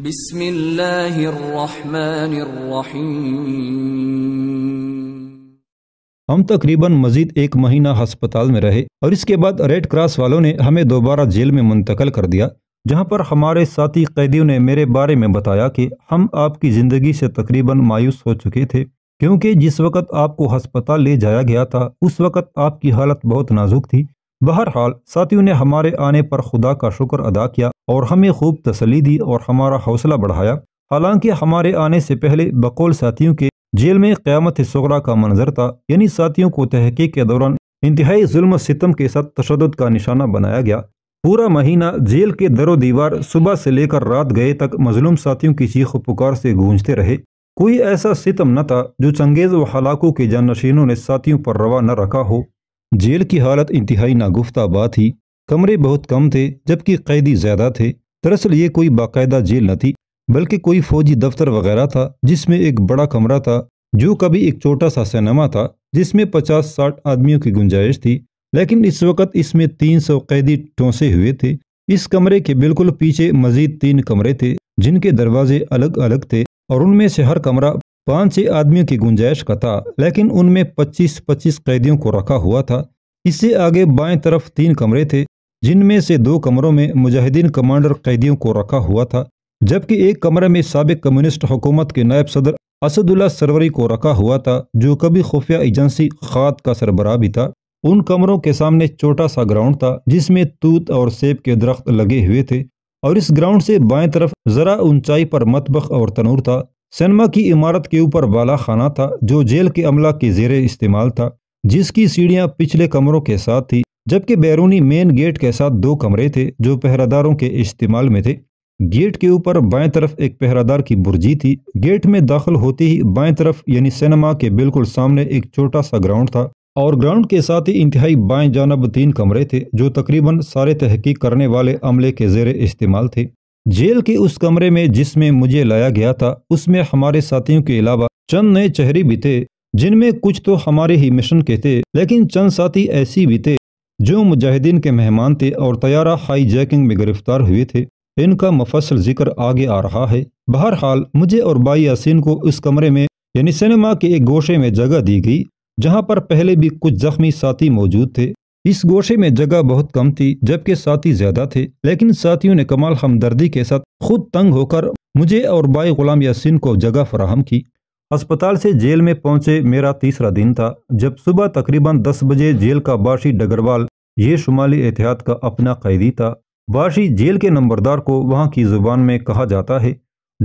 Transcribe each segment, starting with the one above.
हम तकरीबन मजीद एक महीना हस्पताल में रहे और इसके बाद रेड क्रॉस वालों ने हमें दोबारा जेल में मुंतकल कर दिया जहां पर हमारे साथी कैदियों ने मेरे बारे में बताया कि हम आपकी ज़िंदगी से तकरीबन मायूस हो चुके थे क्योंकि जिस वक्त आपको हस्पताल ले जाया गया था उस वक्त आपकी हालत बहुत नाजुक थी बहरहाल साथियों ने हमारे आने पर खुदा का शुक्र अदा किया और हमें खूब तसली दी और हमारा हौसला बढ़ाया हालांकि हमारे आने से पहले बकौल साथियों के जेल में क़्यामत सगरा का मंजर था यानी साथियों को तहकीक के दौरान इंतहाई जुल्म सितम के साथ तशद का निशाना बनाया गया पूरा महीना जेल के दरो दीवार सुबह से लेकर रात गए तक मजलूम साथियों की चीख पुकार से गूंजते रहे कोई ऐसा सितम न था जो चंगेज व हलाकों के जानशीनों ने साथियों पर रवा न रखा हो जेल की हालत इंतहाई नागुफ्ताबा थी कमरे बहुत कम थे जबकि कैदी ज्यादा थे दरअसल ये कोई बाकायदा जेल न थी बल्कि कोई फौजी दफ्तर वगैरह था जिसमें एक बड़ा कमरा था जो कभी एक छोटा सा सिनेमा था जिसमें पचास साठ आदमियों की गुंजाइश थी लेकिन इस वक्त इसमें तीन सौ कैदी टोंसे हुए थे इस कमरे के बिल्कुल पीछे मजीद तीन कमरे थे जिनके दरवाजे अलग अलग थे और उनमें से हर कमरा पाँच छह आदमियों की गुंजाइश का था लेकिन उनमें पच्चीस पच्चीस कैदियों को रखा हुआ था इससे आगे बाएं तरफ तीन कमरे थे जिनमें से दो कमरों में मुजाहिदीन कमांडर कैदियों को रखा हुआ था जबकि एक कमरे में सबक कम्युनिस्ट हुकूमत के नायब सदर असदुल्ला सरवरी को रखा हुआ था जो कभी खुफिया एजेंसी खाद का सरबराह भी था उन कमरों के सामने छोटा सा ग्राउंड था जिसमें तूत और सेब के दरख्त लगे हुए थे और इस ग्राउंड से बाएं तरफ जरा ऊंचाई पर मतबख और तनूर था सिनेमा की इमारत के ऊपर बाला खाना था जो जेल के अमला के जेर इस्तेमाल था जिसकी सीढ़ियां पिछले कमरों के साथ थी जबकि बैरूनी मेन गेट के साथ दो कमरे थे जो पहरादारों के इस्तेमाल में थे गेट के ऊपर बाएं तरफ एक पहरादार की बुर्जी थी गेट में दाखिल होते ही बाएं तरफ यानी सिनेमा के बिल्कुल सामने एक छोटा सा ग्राउंड था और ग्राउंड के साथ ही इंतहाई बाएं जानब तीन कमरे थे जो तकरीबन सारे तहकीक करने वाले अमले के जेर इस्तेमाल थे जेल के उस कमरे में जिसमें मुझे लाया गया था उसमें हमारे साथियों के अलावा चंद नए चेहरे भी थे जिनमें कुछ तो हमारे ही मिशन के थे लेकिन चंद साथी ऐसी भी थे जो मुजाहिदीन के मेहमान थे और तैयारा हाई जैकिंग में गिरफ्तार हुए थे इनका मफसल जिक्र आगे आ रहा है बहरहाल मुझे और बाई यासीन को उस कमरे में यानी सिनेमा के एक गोशे में जगह दी गई जहां पर पहले भी कुछ जख्मी साथी मौजूद थे इस गोशे में जगह बहुत कम थी जबकि साथी ज्यादा थे लेकिन साथियों ने कमाल हमदर्दी के साथ खुद तंग होकर मुझे और बाई गुलाम यासिन को जगह फराहम की अस्पताल से जेल में पहुंचे मेरा तीसरा दिन था जब सुबह तकरीबन दस बजे जेल का बाशी डगरवाल ये शुमाली एहतियात का अपना कैदी था बाशी जेल के नंबरदार को वहाँ की जुबान में कहा जाता है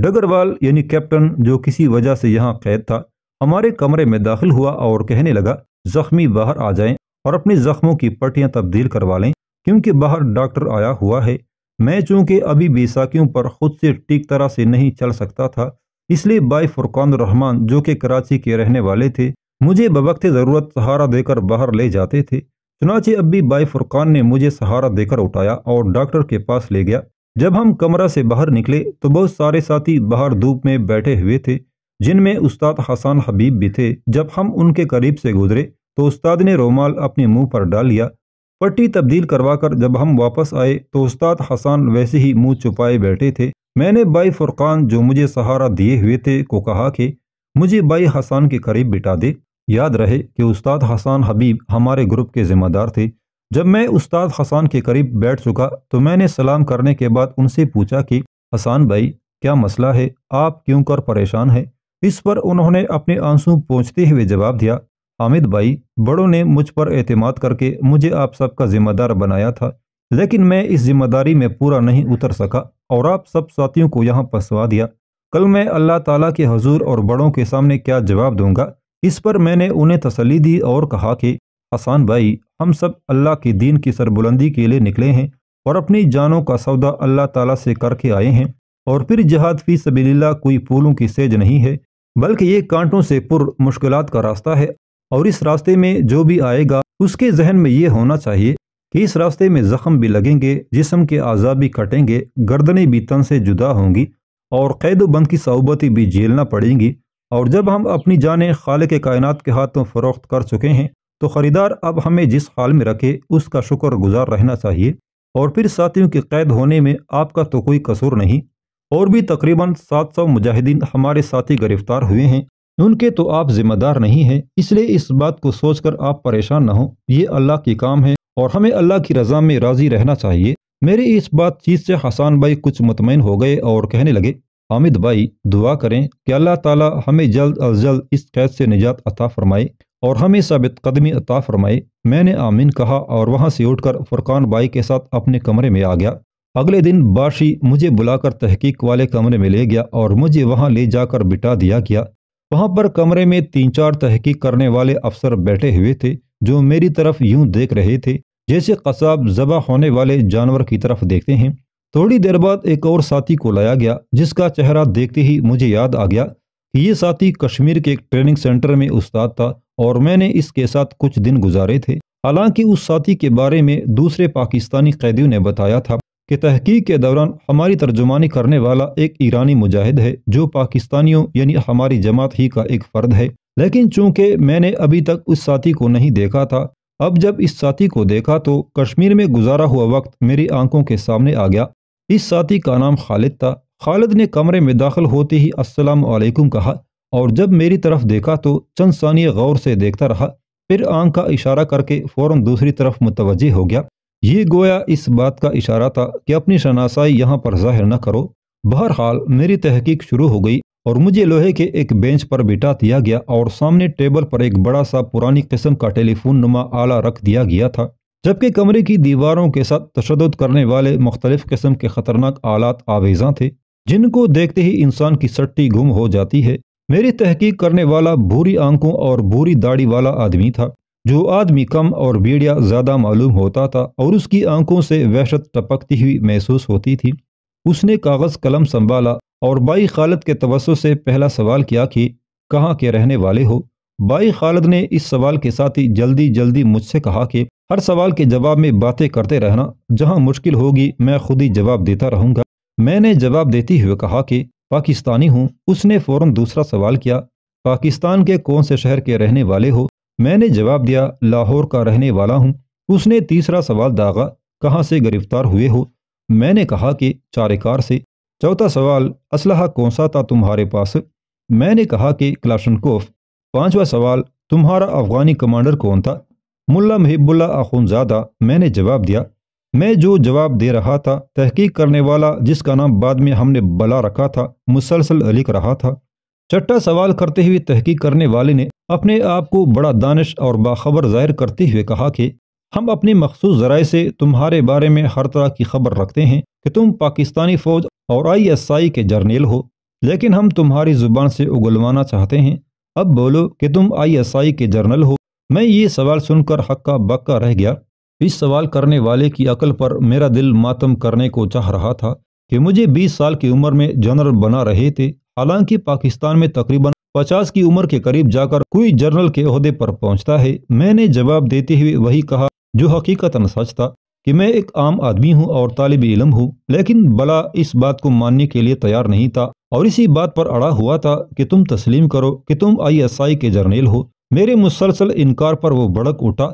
डगरवाल यानी कैप्टन जो किसी वजह से यहाँ कैद था हमारे कमरे में दाखिल हुआ और कहने लगा जख्मी बाहर आ जाएं और अपने जख्मों की पट्टियां तब्दील करवा लें क्योंकि बाहर डॉक्टर आया हुआ है मैं चूंकि अभी बैसाखियों पर खुद से ठीक तरह से नहीं चल सकता था इसलिए बाई फुरकान रहमान जो कि कराची के रहने वाले थे मुझे बबकते ज़रूरत सहारा देकर बाहर ले जाते थे चुनाचे भी बाई फुरकान ने मुझे सहारा देकर उठाया और डॉक्टर के पास ले गया जब हम कमरा से बाहर निकले तो बहुत सारे साथी बाहर धूप में बैठे हुए थे जिनमें उस्ताद हसान हबीब भी थे जब हम उनके करीब से गुजरे तो उस्ताद ने रोमाल अपने मुंह पर डाल लिया पट्टी तब्दील करवाकर जब हम वापस आए तो उस्ताद हसन वैसे ही मुंह छुपाए बैठे थे मैंने बाई फुरकान जो मुझे सहारा दिए हुए थे को कहा कि मुझे बाई हसन के करीब बिठा दे याद रहे कि उस्ताद हसन हबीब हमारे ग्रुप के जिम्मेदार थे जब मैं उस्ताद हसन के करीब बैठ चुका तो मैंने सलाम करने के बाद उनसे पूछा कि हसान भाई क्या मसला है आप क्यों कर परेशान है इस पर उन्होंने अपने आंसू पहुँचते हुए जवाब दिया हामिद भाई बड़ों ने मुझ पर एतमाद करके मुझे आप सबका जिम्मेदार बनाया था लेकिन मैं इस जिम्मेदारी में पूरा नहीं उतर सका और आप सब साथियों को यहाँ फंसवा दिया कल मैं अल्लाह ताला के हजूर और बड़ों के सामने क्या जवाब दूंगा इस पर मैंने उन्हें तसली दी और कहा कि हसान भाई हम सब अल्लाह के दीन की सरबुलंदी के लिए निकले हैं और अपनी जानों का सौदा अल्लाह ताला से करके आए हैं और फिर जहाद फी सबीला कोई फूलों की सेज नहीं है बल्कि ये कांटों से पुर मुश्किलात का रास्ता है और इस रास्ते में जो भी आएगा उसके जहन में ये होना चाहिए कि इस रास्ते में ज़ख्म भी लगेंगे जिसम के आज़ा भी कटेंगे गर्दनें भी तन से जुदा होंगी और कैद बंद की सहूबतें भी झेलना पड़ेंगी और जब हम अपनी जानें खाल के कायनात के हाथों फ़रोख्त कर चुके हैं तो ख़रीदार अब हमें जिस हाल में रखे उसका शुक्र गुजार रहना चाहिए और फिर साथियों के कैद होने में आपका तो कोई कसूर नहीं और भी तकरीबन 700 मुजाहिदीन हमारे साथी गिरफ्तार हुए हैं उनके तो आप जिम्मेदार नहीं हैं इसलिए इस बात को सोचकर आप परेशान न हो ये अल्लाह की काम है और हमें अल्लाह की रजा में राजी रहना चाहिए मेरी इस बातचीत से हसान भाई कुछ मुतमिन हो गए और कहने लगे हामिद भाई दुआ करें कि अल्लाह ताला हमें जल्द अज जल्द इस कैद से निजात अता फरमाए और हमें साबित कदमी अता फरमाए मैंने आमीन कहा और वहाँ से उठकर फुरकान भाई के साथ अपने कमरे में आ गया अगले दिन बाशी मुझे बुलाकर तहकीक वाले कमरे में ले गया और मुझे वहाँ ले जाकर बिटा दिया गया वहां पर कमरे में तीन चार तहकीक करने वाले अफसर बैठे हुए थे जो मेरी तरफ यूं देख रहे थे जैसे कसाब जबा होने वाले जानवर की तरफ देखते हैं थोड़ी देर बाद एक और साथी को लाया गया जिसका चेहरा देखते ही मुझे याद आ गया कि ये साथी कश्मीर के एक ट्रेनिंग सेंटर में उस्ताद था और मैंने इसके साथ कुछ दिन गुजारे थे हालांकि उस साथी के बारे में दूसरे पाकिस्तानी कैदियों ने बताया था कि तहकीक के दौरान हमारी तर्जुमानी करने वाला एक ईरानी मुजाहिद है जो पाकिस्तानियों यानी हमारी जमात ही का एक फ़र्द है लेकिन चूंकि मैंने अभी तक उस साथी को नहीं देखा था अब जब इस साथी को देखा तो कश्मीर में गुजारा हुआ वक्त मेरी आंखों के सामने आ गया इस साथी का नाम खालिद था खालिद ने कमरे में दाखिल होते ही अस्सलाम वालेकुम कहा और जब मेरी तरफ देखा तो चंद सानिया गौर से देखता रहा फिर आंख का इशारा करके फ़ौरन दूसरी तरफ मुतवजह हो गया ये गोया इस बात का इशारा था कि अपनी शनासाई यहाँ पर जाहिर न करो बहरहाल मेरी तहकीक शुरू हो गई और मुझे लोहे के एक बेंच पर बिठा दिया गया और सामने टेबल पर एक बड़ा सा पुरानी किस्म का टेलीफोन नुमा आला रख दिया गया था जबकि कमरे की दीवारों के साथ तशद करने वाले मुख्तलिफ किस्म के ख़तरनाक आलात आवेजा थे जिनको देखते ही इंसान की सट्टी गुम हो जाती है मेरी तहकीक करने वाला भूरी आंखों और भूरी दाढ़ी वाला आदमी था जो आदमी कम और बीड़िया ज़्यादा मालूम होता था और उसकी आंखों से वहशत टपकती हुई महसूस होती थी उसने कागज़ कलम संभाला और बाई खालद के तवसो से पहला सवाल किया कि कहाँ के रहने वाले हो बाई खालद ने इस सवाल के साथ ही जल्दी जल्दी मुझसे कहा कि हर सवाल के जवाब में बातें करते रहना जहाँ मुश्किल होगी मैं खुद ही जवाब देता रहूंगा मैंने जवाब देते हुए कहा कि पाकिस्तानी हूँ उसने फ़ौरन दूसरा सवाल किया पाकिस्तान के कौन से शहर के रहने वाले हो मैंने जवाब दिया लाहौर का रहने वाला हूँ उसने तीसरा सवाल दागा कहाँ से गिरफ्तार हुए हो मैंने कहा कि चारिकार से चौथा सवाल असलहा कौन सा था तुम्हारे पास मैंने कहा कि क्लाशनकोफ पांचवा सवाल तुम्हारा अफगानी कमांडर कौन था मुल्ला महबुल्ला आखुनजादा मैंने जवाब दिया मैं जो जवाब दे रहा था तहकीक करने वाला जिसका नाम बाद में हमने बला रखा था मुसलसल लिख रहा था चट्टा सवाल करते हुए तहकीक करने वाले ने अपने आप को बड़ा दानिश और बाखबर जाहिर करते हुए कहा कि हम अपने मखसूस जराए से तुम्हारे बारे में हर तरह की खबर रखते हैं कि तुम पाकिस्तानी फ़ौज और आईएसआई के जर्नेल हो लेकिन हम तुम्हारी ज़ुबान से उगलवाना चाहते हैं अब बोलो कि तुम आईएसआई के जर्नल हो मैं ये सवाल सुनकर हक्का बक्का रह गया इस सवाल करने वाले की अकल पर मेरा दिल मातम करने को चाह रहा था कि मुझे बीस साल की उम्र में जनरल बना रहे थे हालांकि पाकिस्तान में तकरीबन पचास की उम्र के करीब जाकर कोई जनरल के अहदे पर पहुंचता है मैंने जवाब देते हुए वही कहा जो हकीकतन सच था कि मैं एक आम आदमी हूं और तालिब इलम हूं लेकिन बला इस बात को मानने के लिए तैयार नहीं था और इसी बात पर अड़ा हुआ था कि तुम तस्लीम करो कि तुम आईएसआई के जर्नेल हो मेरे मुसलसल इनकार पर वो भड़क उठा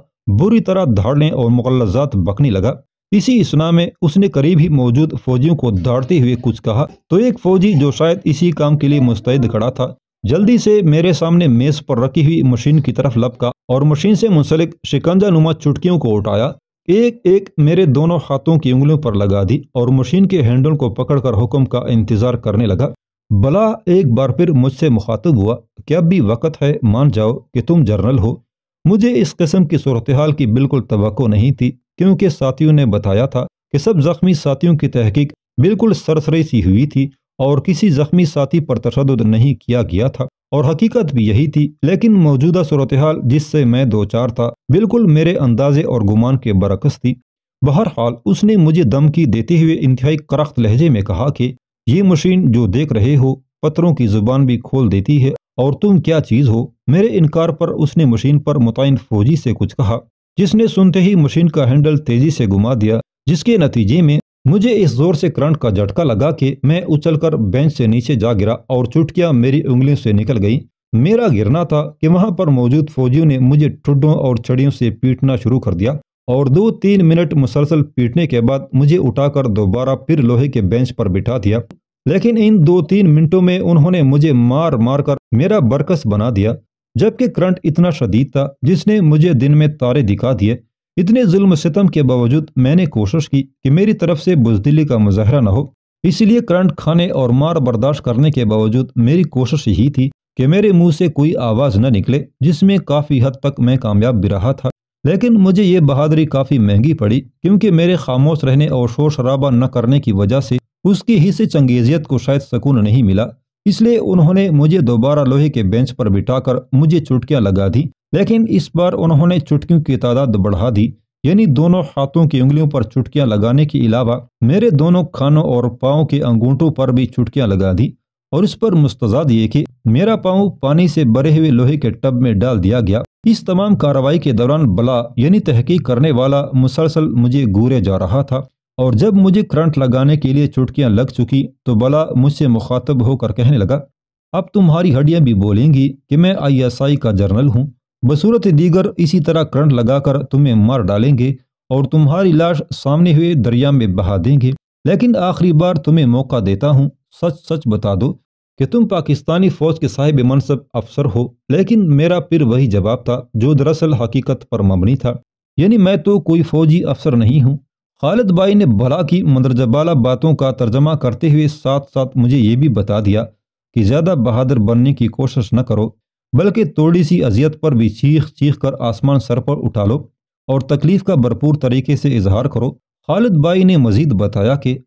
बुरी तरह धाड़ने और मुकलजात बकने लगा इसी इसना में उसने करीब ही मौजूद फौजियों को धाड़ते हुए कुछ कहा तो एक फौजी जो शायद इसी काम के लिए मुस्तैद खड़ा था जल्दी से मेरे सामने मेज पर रखी हुई मशीन की तरफ लपका और मशीन से मुंसलिक शिकंजा नुमा चुटकियों को उठाया एक एक मेरे दोनों हाथों की उंगलियों पर लगा दी और मशीन के हैंडल को पकड़कर हुक्म का इंतजार करने लगा बला एक बार फिर मुझसे मुखातब हुआ क्या भी वक्त है मान जाओ कि तुम जर्नल हो मुझे इस किस्म की सूरत हाल की बिल्कुल तो नहीं थी क्योंकि साथियों ने बताया था कि सब जख्मी साथियों की तहकीक बिल्कुल सरसरी सी हुई थी और किसी जख्मी साथी पर तशद नहीं किया गया था और हकीकत भी यही थी लेकिन मौजूदा सूरत हाल जिससे मैं दो चार था बिल्कुल मेरे अंदाजे और गुमान के बरकस थी बहरहाल उसने मुझे दम देते हुए इंतहाई करख्त लहजे में कहा कि ये मशीन जो देख रहे हो पत्थरों की जुबान भी खोल देती है और तुम क्या चीज़ हो मेरे इनकार पर उसने मशीन पर मुतयन फौजी से कुछ कहा जिसने सुनते ही मशीन का हैंडल तेजी से घुमा दिया जिसके नतीजे में मुझे इस जोर से करंट का झटका लगा कि मैं उछलकर बेंच से नीचे जा गिरा और चुटकियां मेरी उंगलियों से निकल गई मेरा गिरना था कि वहां पर मौजूद फौजियों ने मुझे ठुड्डों और छड़ियों से पीटना शुरू कर दिया और दो तीन मिनट मुसलसल पीटने के बाद मुझे उठाकर दोबारा फिर लोहे के बेंच पर बिठा दिया लेकिन इन दो तीन मिनटों में उन्होंने मुझे मार मार कर मेरा बरकस बना दिया जबकि करंट इतना शदीद था जिसने मुझे दिन में तारे दिखा दिए इतने जुल्म सितम के बावजूद मैंने कोशिश की कि मेरी तरफ से बुजदिली का मुजाहरा न हो इसलिए करंट खाने और मार बर्दाश्त करने के बावजूद मेरी कोशिश यही थी कि मेरे मुंह से कोई आवाज़ न निकले जिसमें काफ़ी हद तक मैं कामयाब भी रहा था लेकिन मुझे ये बहादुरी काफ़ी महंगी पड़ी क्योंकि मेरे खामोश रहने और शोर शराबा न करने की वजह से उसकी ही से चंगेजियत को शायद सुकून नहीं मिला इसलिए उन्होंने मुझे दोबारा लोहे के बेंच पर बिठाकर मुझे चुटकियां लगा दी लेकिन इस बार उन्होंने चुटकियों की तादाद बढ़ा दी यानी दोनों हाथों की उंगलियों पर चुटकियां लगाने के अलावा मेरे दोनों खानों और पाओ के अंगूठों पर भी चुटकियां लगा दी और इस पर मुस्तजाद ये कि मेरा पाँव पानी से भरे हुए लोहे के टब में डाल दिया गया इस तमाम कार्रवाई के दौरान बला यानी तहकीक करने वाला मुसलसल मुझे घूरे जा रहा था और जब मुझे करंट लगाने के लिए चुटकियां लग चुकी तो बला मुझसे मुखातब होकर कहने लगा अब तुम्हारी हड्डियां भी बोलेंगी कि मैं आईएसआई का जर्नल हूँ बसूरत दीगर इसी तरह करंट लगाकर तुम्हें मार डालेंगे और तुम्हारी लाश सामने हुए दरिया में बहा देंगे लेकिन आखिरी बार तुम्हें मौका देता हूँ सच सच बता दो कि तुम पाकिस्तानी फौज के साहिब मनसब अफसर हो लेकिन मेरा फिर वही जवाब था जो दरअसल हकीकत पर मबनी था यानी मैं तो कोई फौजी अफसर नहीं हूँ खालिद भाई ने भला की मंदरजबाला बातों का तर्जमा करते हुए साथ साथ मुझे ये भी बता दिया कि ज़्यादा बहादुर बनने की कोशिश न करो बल्कि थोड़ी सी अजियत पर भी चीख चीख कर आसमान सर पर उठा लो और तकलीफ का भरपूर तरीके से इजहार करो खालिद बाई ने मजीद बताया कि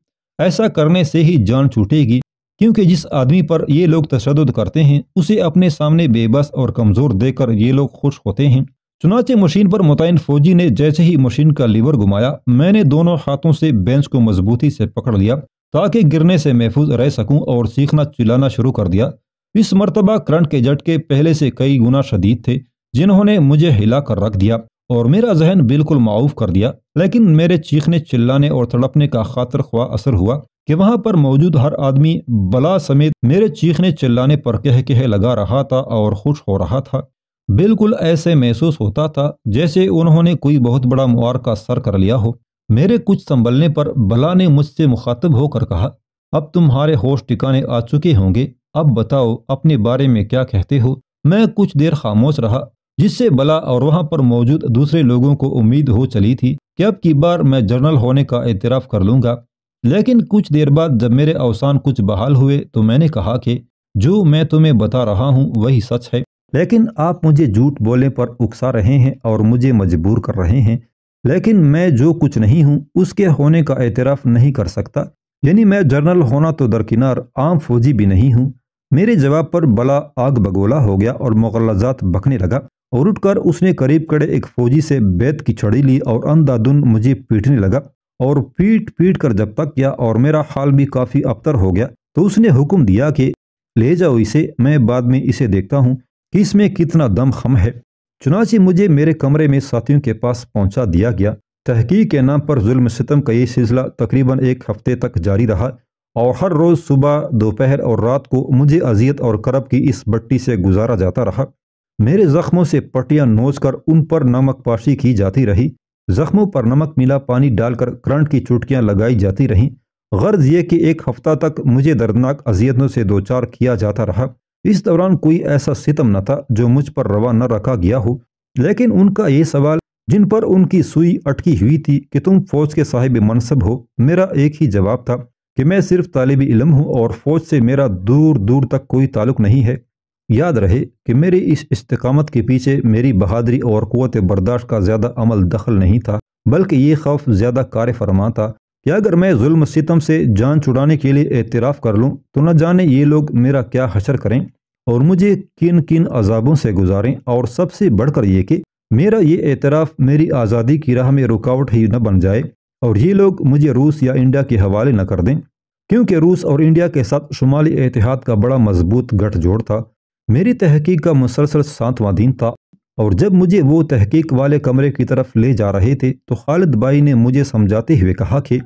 ऐसा करने से ही जान छूटेगी क्योंकि जिस आदमी पर ये लोग तशद करते हैं उसे अपने सामने बेबस और कमज़ोर देकर ये लोग खुश होते हैं चुनाचे मशीन पर मुतयन फौजी ने जैसे ही मशीन का लीवर घुमाया मैंने दोनों हाथों से बेंच को मजबूती से पकड़ लिया ताकि गिरने से महफूज रह सकूं और सीखना चिल्लाना शुरू कर दिया इस मरतबा करंट के झटके पहले से कई गुना शदीद थे जिन्होंने मुझे हिला कर रख दिया और मेरा जहन बिल्कुल माऊफ कर दिया लेकिन मेरे चीखने चिल्लाने और तड़पने का खातर ख्वा असर हुआ कि वहाँ पर मौजूद हर आदमी बला समेत मेरे चीखने चिल्लाने पर कह कह लगा रहा था और खुश हो रहा था बिल्कुल ऐसे महसूस होता था जैसे उन्होंने कोई बहुत बड़ा मुआर का सर कर लिया हो मेरे कुछ संभलने पर बला ने मुझसे मुखातब होकर कहा अब तुम्हारे होश टिकाने आ चुके होंगे अब बताओ अपने बारे में क्या कहते हो मैं कुछ देर खामोश रहा जिससे बला और वहां पर मौजूद दूसरे लोगों को उम्मीद हो चली थी कि अब की बार मैं जर्नल होने का एतराफ़ कर लूंगा लेकिन कुछ देर बाद जब मेरे अवसान कुछ बहाल हुए तो मैंने कहा कि जो मैं तुम्हें बता रहा हूँ वही सच है लेकिन आप मुझे झूठ बोलने पर उकसा रहे हैं और मुझे मजबूर कर रहे हैं लेकिन मैं जो कुछ नहीं हूँ उसके होने का एतराफ़ नहीं कर सकता यानी मैं जर्नल होना तो दरकिनार आम फौजी भी नहीं हूँ मेरे जवाब पर बला आग बगोला हो गया और मुगलाजात बकने लगा और उठकर उसने करीब कड़े एक फौजी से बैत की छड़ी ली और अंधाधुन मुझे पीटने लगा और पीट पीट कर जब तक किया और मेरा हाल भी काफ़ी अबतर हो गया तो उसने हुक्म दिया कि ले जाओ इसे मैं बाद में इसे देखता हूँ कि इसमें कितना दम खम है चुनाची मुझे मेरे कमरे में साथियों के पास पहुँचा दिया गया तहकीक के नाम पर जुल्म सितम का ये सिलसिला तकरीबन एक हफ्ते तक जारी रहा और हर रोज़ सुबह दोपहर और रात को मुझे अजियत और करब की इस बट्टी से गुजारा जाता रहा मेरे ज़ख्मों से पट्टियाँ नोच कर उन पर नमक पाशी की जाती रही ज़ख्मों पर नमक मिला पानी डालकर करंट की चुटकियाँ लगाई जाती रहीं गर्ज ये कि एक हफ्ता तक मुझे दर्दनाक अजियतों से दो चार किया जाता रहा इस दौरान कोई ऐसा सितम न था जो मुझ पर रवा न रखा गया हो लेकिन उनका ये सवाल जिन पर उनकी सुई अटकी हुई थी कि तुम फौज के साहिब मनसब हो मेरा एक ही जवाब था कि मैं सिर्फ तालब इलम हूँ और फौज से मेरा दूर दूर तक कोई ताल्लुक नहीं है याद रहे कि मेरी इस इस्तकामत के पीछे मेरी बहादरी और क़वत बर्दाश्त का ज़्यादा अमल दखल नहीं था बल्कि ये खौफ ज़्यादा कार फरमा था कि अगर मैं जुल्म सितम से जान छुड़ाने के लिए एतराफ़ कर लूँ तो न जाने ये लोग मेरा क्या हशर करें और मुझे किन किन अजाबों से गुजारें और सबसे बढ़कर ये कि मेरा ये एतराफ़ मेरी आज़ादी की राह में रुकावट ही न बन जाए और ये लोग मुझे रूस या इंडिया के हवाले न कर दें क्योंकि रूस और इंडिया के साथ शुमाली एतिहाद का बड़ा मजबूत गठजोड़ था मेरी तहकीक का मुसलसल सातवां दिन था और जब मुझे वो तहकीक वाले कमरे की तरफ ले जा रहे थे तो खालिद भाई ने मुझे समझाते हुए कहा कि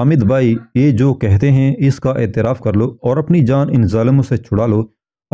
हामिद भाई ये जो कहते हैं इसका एतराफ़ कर लो और अपनी जान इन जालमों से छुड़ा लो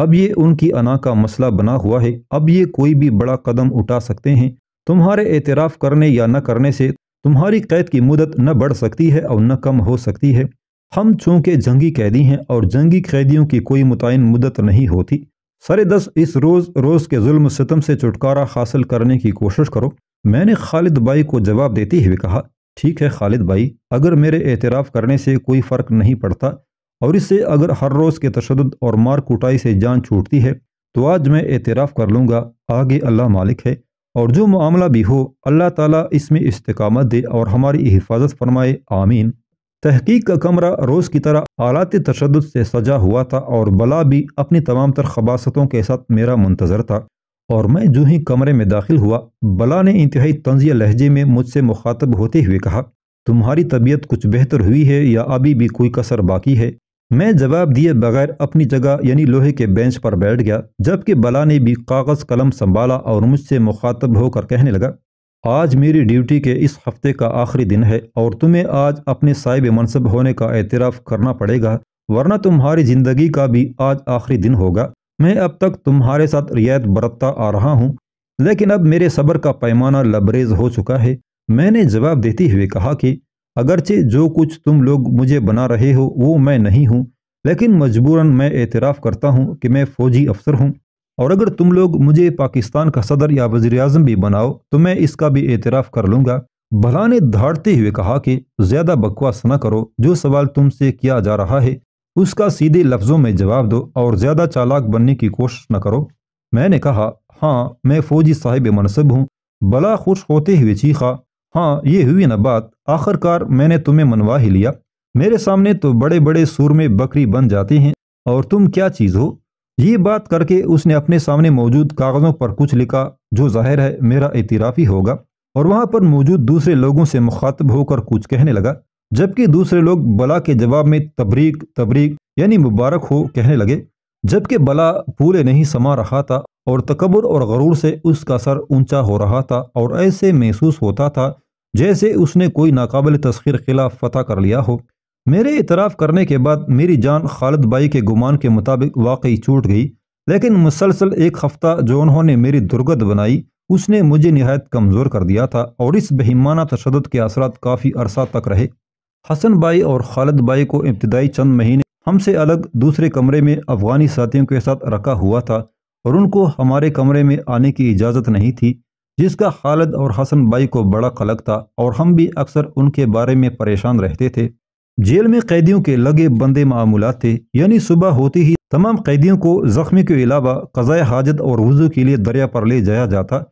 अब ये उनकी अना का मसला बना हुआ है अब ये कोई भी बड़ा कदम उठा सकते हैं तुम्हारे एतराफ़ करने या न करने से तुम्हारी कैद की मुदत न बढ़ सकती है और न कम हो सकती है हम चूंकि जंगी कैदी हैं और जंगी कैदियों की कोई मुतन मुदत नहीं होती सरे दस इस रोज़ रोज़ के जुल्म सितम से छुटकारा हासिल करने की कोशिश करो मैंने खालिद बाई को जवाब देते हुए कहा ठीक है खालिद बाई अगर मेरे एतराफ़ करने से कोई फ़र्क नहीं पड़ता और इससे अगर हर रोज़ के तशद और मार कुटाई से जान छूटती है तो आज मैं एतराफ़ कर लूँगा आगे अल्लाह मालिक है और जो मामला भी हो अल्लाह ताला इसमें इस्तकामत दे और हमारी हिफाजत फरमाए आमीन तहकीक का कमरा रोज़ की तरह आलात तशद से सजा हुआ था और बला भी अपनी तमाम तर खबासतों के साथ मेरा मुंतज़र था और मैं जो ही कमरे में दाखिल हुआ बला ने इंतहाई तंजिया लहजे में मुझसे मुखातब होते हुए कहा तुम्हारी तबीयत कुछ बेहतर हुई है या अभी भी कोई कसर बाकी है मैं जवाब दिए बगैर अपनी जगह यानी लोहे के बेंच पर बैठ गया जबकि बला ने भी कागज़ कलम संभाला और मुझसे मुखातब होकर कहने लगा आज मेरी ड्यूटी के इस हफ्ते का आखिरी दिन है और तुम्हें आज अपने साहिब मनसब होने का एतराफ़ करना पड़ेगा वरना तुम्हारी ज़िंदगी का भी आज आखिरी दिन होगा मैं अब तक तुम्हारे साथ रियायत बरतता आ रहा हूँ लेकिन अब मेरे सब्र का पैमाना लबरेज हो चुका है मैंने जवाब देते हुए कहा कि अगरचे जो कुछ तुम लोग मुझे बना रहे हो वो मैं नहीं हूँ लेकिन मजबूरन मैं एतराफ़ करता हूँ कि मैं फ़ौजी अफसर हूँ और अगर तुम लोग मुझे पाकिस्तान का सदर या वजी अजम भी बनाओ तो मैं इसका भी एतराफ़ कर लूँगा भला ने धाड़ते हुए कहा कि ज़्यादा बकवास न करो जो सवाल तुमसे किया जा रहा है उसका सीधे लफ्ज़ों में जवाब दो और ज़्यादा चालाक बनने की कोशिश न करो मैंने कहा हाँ मैं फ़ौजी साहिब मनसब हूँ भला खुश होते हुए चीखा हाँ ये हुई ना बात आखिरकार मैंने तुम्हें मनवा ही लिया मेरे सामने तो बड़े बड़े सुर में बकरी बन जाते हैं और तुम क्या चीज़ हो ये बात करके उसने अपने सामने मौजूद कागज़ों पर कुछ लिखा जो जाहिर है मेरा एतराफ़ी होगा और वहाँ पर मौजूद दूसरे लोगों से मुखातब होकर कुछ कहने लगा जबकि दूसरे लोग बला के जवाब में तबरीक तबरीक यानी मुबारक हो कहने लगे जबकि बला पूरे नहीं समा रहा था और तकबर और गरूर से उसका सर ऊंचा हो रहा था और ऐसे महसूस होता था जैसे उसने कोई नाकबिल तस्खीर खिलाफ फतह कर लिया हो मेरे इतराफ़ करने के बाद मेरी जान खालद बाई के गुमान के मुताबिक वाकई छूट गई लेकिन मुसलसल एक हफ़्ता जो उन्होंने मेरी दुर्गत बनाई उसने मुझे नहायत कमज़ोर कर दिया था और इस बेहिमाना तशद के असरा काफ़ी अरसा तक रहे हसन बाई और खालद बाई को इब्तदाई चंद महीने हमसे अलग दूसरे कमरे में अफगानी साथियों के साथ रखा हुआ था और उनको हमारे कमरे में आने की इजाज़त नहीं थी जिसका खालद और हसन भाई को बड़ा खलक था और हम भी अक्सर उनके बारे में परेशान रहते थे जेल में कैदियों के लगे बंदे मामूलत थे यानी सुबह होते ही तमाम कैदियों को जख्मी के अलावा कज़ाय हाजत और वजू के लिए दरिया पर ले जाया जाता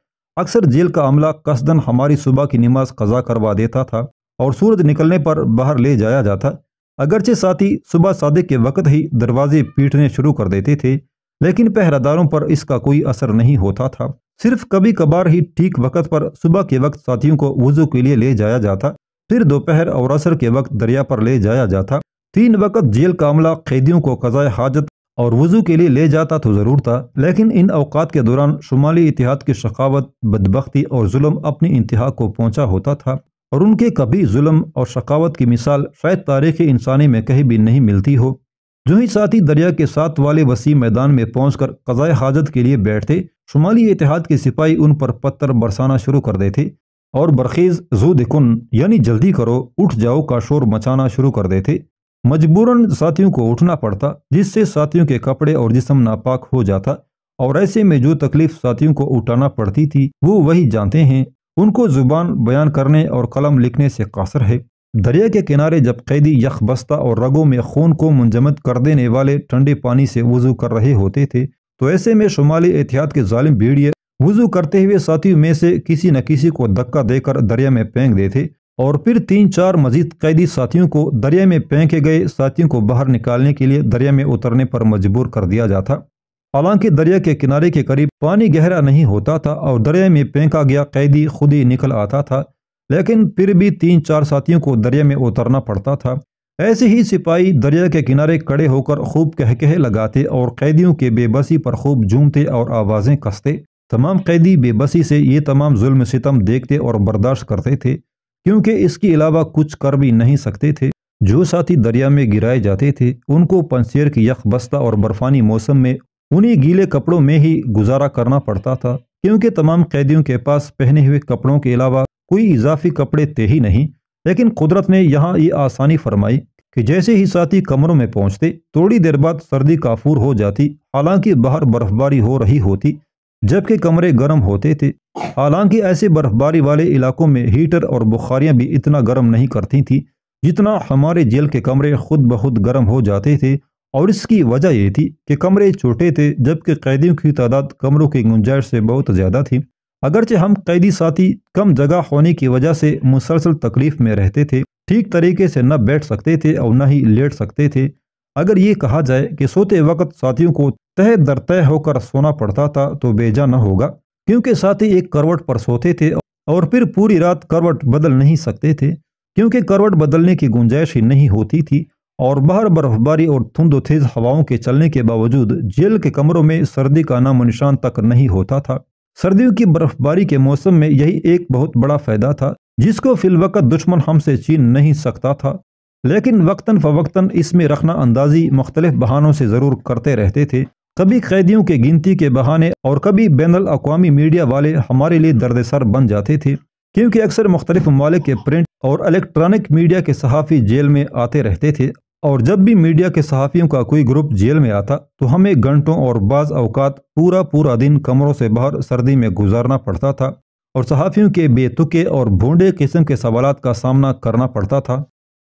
अक्सर जेल का अमला कसदन हमारी सुबह की नमाज कज़ा करवा देता था और सूरज निकलने पर बाहर ले जाया जाता अगरचे साथी सुबह सादे के वक्त ही दरवाजे पीटने शुरू कर देते थे लेकिन पहरादारों पर इसका कोई असर नहीं होता था सिर्फ कभी कभार ही ठीक वक्त पर सुबह के वक्त साथियों को वजू के लिए ले जाया जाता फिर दोपहर और असर के वक्त दरिया पर ले जाया जाता तीन वक्त जेल का अमला कैदियों को कजाय हाजत और वजू के लिए ले जाता तो ज़रूर था लेकिन इन अवकात के दौरान शुमाली इतिहाद की शखावत बदबख्ती और जुल्म अपनी इंतहा को पहुंचा होता था और उनके कभी जुल्म और शकावत की मिसाल शायद तारीख़ इंसानी में कहीं भी नहीं मिलती हो जो ही साथी दरिया के साथ वाले वसी मैदान में पहुँच कर कज़ाय हाजत के लिए बैठते शुमाली इतिहाद के सिपाही उन पर पत्थर बरसाना शुरू कर देते और बरखेज़ जूद कन यानी जल्दी करो उठ जाओ का शोर मचाना शुरू कर देते मजबूरन साथियों को उठना पड़ता जिससे साथियों के कपड़े और जिसम नापाक हो जाता और ऐसे में जो तकलीफ साथियों को उठाना पड़ती थी वो वही जानते हैं उनको ज़ुबान बयान करने और कलम लिखने से कासर है दरिया के किनारे जब कैदी यख बस्ता और रगों में खून को मुंजमद कर देने वाले ठंडे पानी से वज़ू कर रहे होते थे तो ऐसे में शुमाली एहतियात के जालिम भीड़िए वज़ू करते हुए साथियों में से किसी न किसी को धक्का देकर दरिया में फेंक देते और फिर तीन चार मजीद कैदी साथियों को दरिया में फेंके गए साथियों को बाहर निकालने के लिए दरिया में उतरने पर मजबूर कर दिया जाता हालांकि दरिया के किनारे के करीब पानी गहरा नहीं होता था और दरिया में फेंका गया कैदी खुद ही निकल आता था लेकिन फिर भी तीन चार साथियों को दरिया में उतरना पड़ता था ऐसे ही सिपाही दरिया के किनारे कड़े होकर खूब कहकहे लगाते और कैदियों के बेबसी पर खूब झूमते और आवाज़ें कसते तमाम कैदी बेबसी से ये तमाम जुल्म सितम देखते और बर्दाश्त करते थे क्योंकि इसके अलावा कुछ कर भी नहीं सकते थे जो साथी दरिया में गिराए जाते थे उनको पंसेर की यख बस्ता और बर्फानी मौसम में उन्हीं गीले कपड़ों में ही गुजारा करना पड़ता था क्योंकि तमाम कैदियों के पास पहने हुए कपड़ों के अलावा कोई इजाफी कपड़े थे ही नहीं लेकिन कुदरत ने यहाँ ये आसानी फरमाई कि जैसे ही साथी कमरों में पहुँचते थोड़ी देर बाद सर्दी काफूर हो जाती हालांकि बाहर बर्फबारी हो रही होती जबकि कमरे गर्म होते थे हालांकि ऐसे बर्फबारी वाले इलाकों में हीटर और बुखारियाँ भी इतना गर्म नहीं करती थीं जितना हमारे जेल के कमरे खुद बहुत गर्म हो जाते थे और इसकी वजह यह थी कि कमरे छोटे थे जबकि कैदियों की तादाद कमरों की गुंजाइश से बहुत ज़्यादा थी अगरचे हम कैदी साथी कम जगह होने की वजह से मुसलसल तकलीफ़ में रहते थे ठीक तरीके से न बैठ सकते थे और न ही लेट सकते थे अगर ये कहा जाए कि सोते वक्त साथियों को तह दर तय होकर सोना पड़ता था तो बेजा न होगा क्योंकि साथी एक करवट पर सोते थे और फिर पूरी रात करवट बदल नहीं सकते थे क्योंकि करवट बदलने की गुंजाइश ही नहीं होती थी और बाहर बर्फबारी और धुंध तेज हवाओं के चलने के बावजूद जेल के कमरों में सर्दी का नामो निशान तक नहीं होता था सर्दियों की बर्फबारी के मौसम में यही एक बहुत बड़ा फायदा था जिसको फिलवकत दुश्मन हमसे छीन नहीं सकता था लेकिन वक्तन फवक्तन इसमें रखना अंदाजी मुख्तलिफ बहानों से ज़रूर करते रहते थे कभी कैदियों के गिनती के बहाने और कभी बैन अवी मीडिया वाले हमारे लिए दर्द सर बन जाते थे क्योंकि अक्सर मुख्तलिफ ममालिक के प्रिंट और इलेक्ट्रॉनिक मीडिया के सहाफ़ी जेल में आते रहते थे और जब भी मीडिया के सहाफ़ियों का कोई ग्रुप जेल में आता तो हमें घंटों और बाज़ अवकात पूरा पूरा दिन कमरों से बाहर सर्दी में गुजारना पड़ता था और सहाफ़ियों के बेतुके और भूडे किस्म के सवाल का सामना करना पड़ता था